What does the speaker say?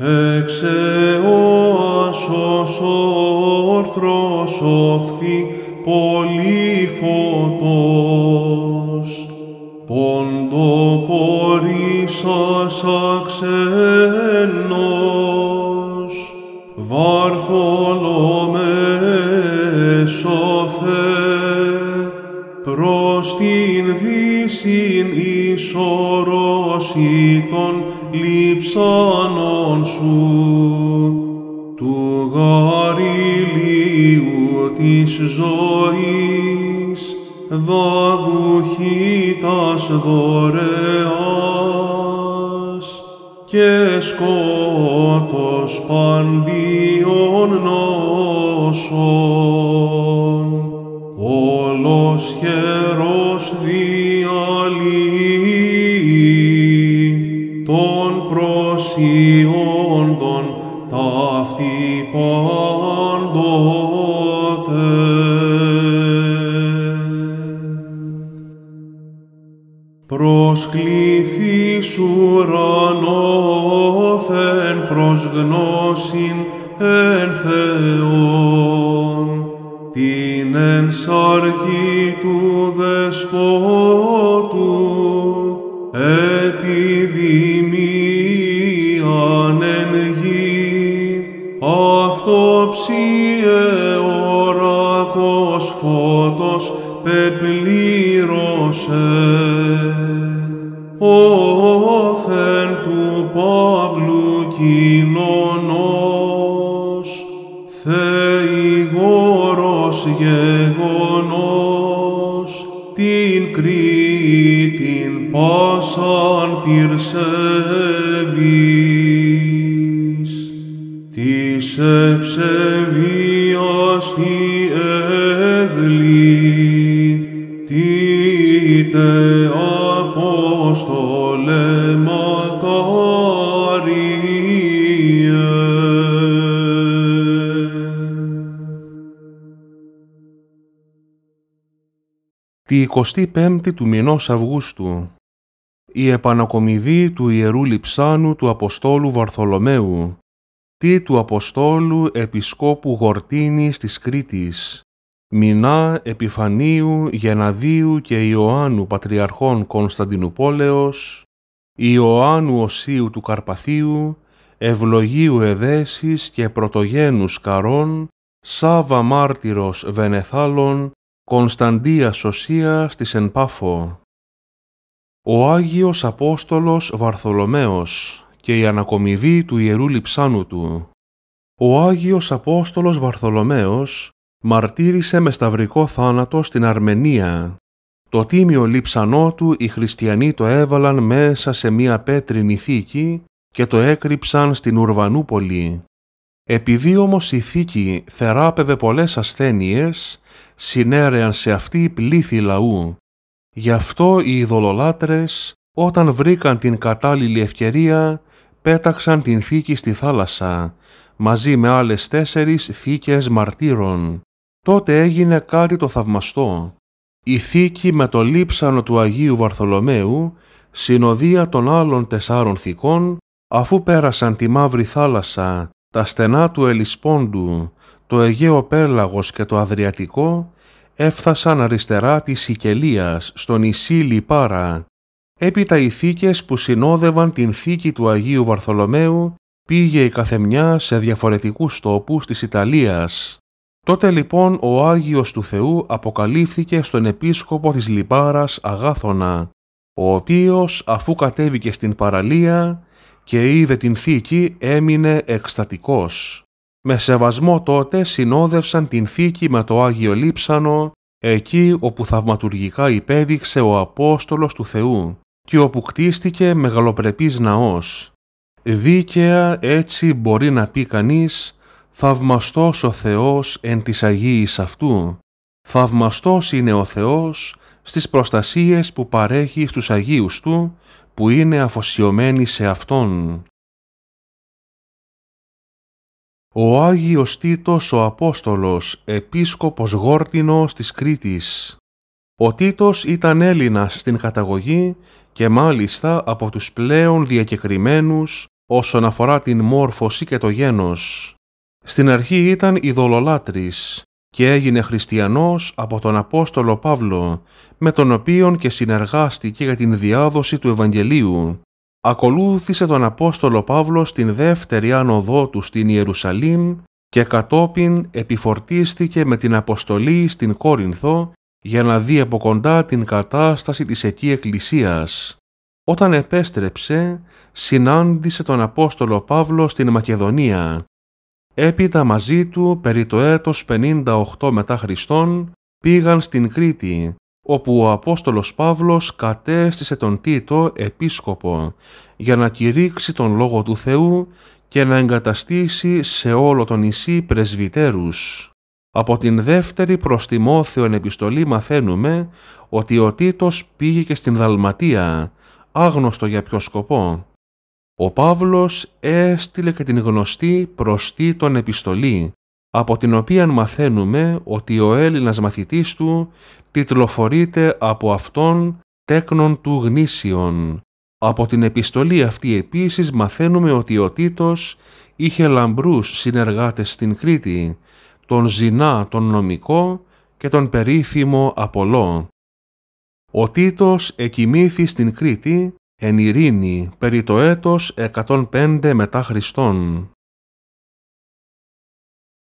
ο ως όρθρος οφθή πολύ φωτός, ποντοπορίσας αξενός, βαρθολομέ σοφέ, προς την δύσιν ισορροσιτων λείψανον σου, του γαριλίου της ζωής, δαδουχήτας δωρεάς, και σκότος παντίον νόσων. αυτή πάντοτε. Προσκλήθης ουρανόθεν προς γνώσιν εν Θεόν, την ενσαρκή του Δεσπότη, ψιε ορακός φώτος πεπλήρωσε. Ο όθεν του Παύλου κοινωνός, θεηγόρος γεγονός, την Κρήτην πάσαν πυρσεύει. Την Τη 25η του μηνός Αυγούστου, η επανακομιδή του Ιερού Λιψάνου του Αποστόλου Βαρθολομαίου, τι του Αποστόλου Επισκόπου Γορτίνης της Κρήτης, Μινά Επιφανίου Γεναδίου και Ιωάννου Πατριαρχών Κωνσταντινουπόλεως, Ιωάννου Οσίου του Καρπαθίου, Ευλογίου Εδέσης και Πρωτογένους Καρών, Σάβα Μάρτυρος Βενεθάλων, Κωνσταντία Σωσία της Ενπάφο. Ο Άγιος Απόστολος Βαρθολομαίος και η ανακομιδή του Ιερού Λιψάνου του. Ο Άγιος Απόστολος Βαρθολομαίος μαρτύρησε με σταυρικό θάνατο στην Αρμενία. Το τίμιο λιψανό του οι χριστιανοί το έβαλαν μέσα σε μία πέτρινη θήκη και το έκρυψαν στην Ουρβανούπολη. Επειδή όμως η θήκη θεράπευε πολλές ασθένειες, συνέρεαν σε αυτή πλήθη λαού. Γι' αυτό οι ειδωλολάτρες, όταν βρήκαν την κατάλληλη ευκαιρία, πέταξαν την θήκη στη θάλασσα, μαζί με άλλες τέσσερις θήκες μαρτύρων. Τότε έγινε κάτι το θαυμαστό. Η θήκη με το λείψανο του Αγίου Βαρθολομαίου, συνοδεία των άλλων τεσσάρων θήκων, αφού πέρασαν τη μαύρη θάλασσα, τα στενά του Ελισπόντου, το Αιγαίο Πέλαγος και το Αδριατικό, έφτασαν αριστερά της Σικελίας, στον νησί Λιπάρα, Έπειτα οι θήκες που συνόδευαν την θήκη του Αγίου Βαρθολομαίου πήγε η καθεμιά σε διαφορετικούς τόπους της Ιταλίας. Τότε λοιπόν ο Άγιος του Θεού αποκαλύφθηκε στον επίσκοπο της Λιπάρας Αγάθωνα, ο οποίος αφού κατέβηκε στην παραλία και είδε την θήκη έμεινε εκστατικός. Με σεβασμό τότε συνόδευσαν την θήκη με το Άγιο Λείψανο, εκεί όπου θαυματουργικά υπέδειξε ο Απόστολος του Θεού και όπου κτίστηκε μεγαλοπρεπής ναός. Δίκαια έτσι μπορεί να πει κανείς «Θαυμαστός ο Θεός εν της Αγίης αυτού». Θαυμαστός είναι ο Θεός στις προστασίες που παρέχει στους Αγίους Του, που είναι αφοσιωμένοι σε Αυτόν. Ο Άγιος Τίτος ο Απόστολος, επίσκοπος γόρτινος της Κρήτης. Ο Τίτος ήταν Έλληνας στην καταγωγή και μάλιστα από τους πλέον διακεκριμένους όσον αφορά την μόρφωση και το γένος. Στην αρχή ήταν ειδωλολάτρης και έγινε χριστιανός από τον Απόστολο Παύλο, με τον οποίον και συνεργάστηκε για την διάδοση του Ευαγγελίου. Ακολούθησε τον Απόστολο Παύλο στην δεύτερη άνοδό του στην Ιερουσαλήμ και κατόπιν επιφορτίστηκε με την αποστολή στην Κόρινθο για να δει από κοντά την κατάσταση της εκεί εκκλησίας. Όταν επέστρεψε, συνάντησε τον Απόστολο Παύλο στην Μακεδονία. Έπειτα μαζί του, περί το έτος 58 μετά Χριστόν, πήγαν στην Κρήτη, όπου ο Απόστολος Παύλος κατέστησε τον Τίτο επίσκοπο για να κηρύξει τον Λόγο του Θεού και να εγκαταστήσει σε όλο το νησί πρεσβυτέρους. Από την δεύτερη προς Μόθεον επιστολή μαθαίνουμε ότι ο Τίτος πήγε και στην Δαλματία, άγνωστο για ποιο σκοπό. Ο Παύλος έστειλε και την γνωστή προς Τίτον επιστολή, από την οποία μαθαίνουμε ότι ο Έλληνας μαθητής του τιτλοφορείται από αυτόν τέκνον του γνήσιον. Από την επιστολή αυτή επίσης μαθαίνουμε ότι ο Τίτος είχε λαμπρούς συνεργάτες στην Κρήτη, τον Ζηνά τον νομικό και τον περίφημο Απολό. Ο Τίτος εκοιμήθη στην Κρήτη εν ειρήνη περί το έτος 105 μετά Χριστόν.